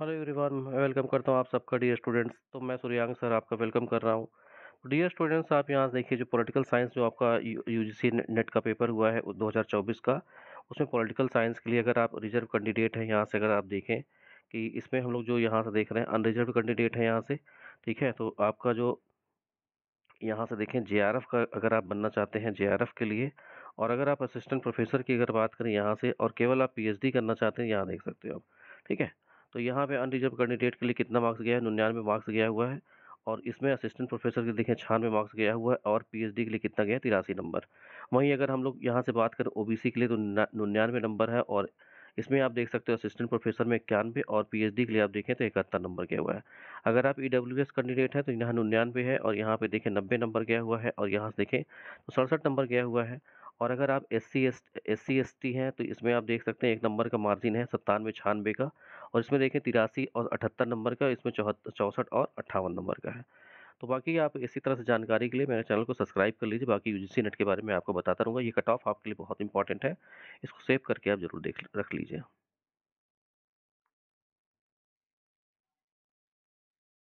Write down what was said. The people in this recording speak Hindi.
हेलो एवरीवन मैं वेलकम करता हूँ आप सबका डियर स्टूडेंट्स तो मैं सूर्यांग सर आपका वेलकम कर रहा हूँ तो डियर स्टूडेंट्स आप यहाँ देखिए जो पॉलिटिकल साइंस जो आपका यूजीसी नेट का पेपर हुआ है 2024 का उसमें पॉलिटिकल साइंस के लिए अगर आप रिजर्व कैंडिडेट हैं यहाँ से अगर आप देखें कि इसमें हम लोग जो यहाँ से देख रहे हैं अनरिजर्व कैंडिडेट हैं यहाँ से ठीक है तो आपका जो यहाँ से देखें जे का अगर आप बनना चाहते हैं जे के लिए और अगर आप असिस्टेंट प्रोफेसर की अगर बात करें यहाँ से और केवल आप पी करना चाहते हैं यहाँ देख सकते हो आप ठीक है तो यहाँ पे अनरिजर्व कैंडिडेट के लिए कितना मार्क्स गया है निन्यानवे मार्क्स गया हुआ है और इसमें असिस्टेंट प्रोफेसर के लिए देखें छियानवे मार्क्स गया हुआ है और पीएचडी के लिए कितना गया तिरासी नंबर वहीं अगर हम लोग यहाँ से बात करें ओबीसी के लिए तो निन्यानवे नंबर है और इसमें आप देख सकते हो असिस्टेंट प्रोफेसर में इक्यानवे और पीएचडी के लिए आप देखें तो इकहत्तर नंबर गया हुआ है अगर आप ई e कैंडिडेट हैं तो यहाँ निन्यानवे है और यहाँ पे देखें नब्बे नंबर गया हुआ है और यहाँ से देखें तो सड़सठ नंबर गया हुआ है और अगर आप S C S S C S T हैं तो इसमें आप देख सकते हैं एक नंबर का मार्जिन है सत्तानवे छियानवे का और इसमें देखें तिरासी और अठहत्तर नंबर का इसमें चौहत्तर चौंसठ और अट्ठावन नंबर का है तो बाकी आप इसी तरह से जानकारी के लिए मेरे चैनल को सब्सक्राइब कर लीजिए बाकी यूजीसी नेट के बारे में आपको बताता रहूँगा ये कट ऑफ आपके लिए बहुत इंपॉर्टेंट है इसको सेव करके आप ज़रूर देख रख लीजिए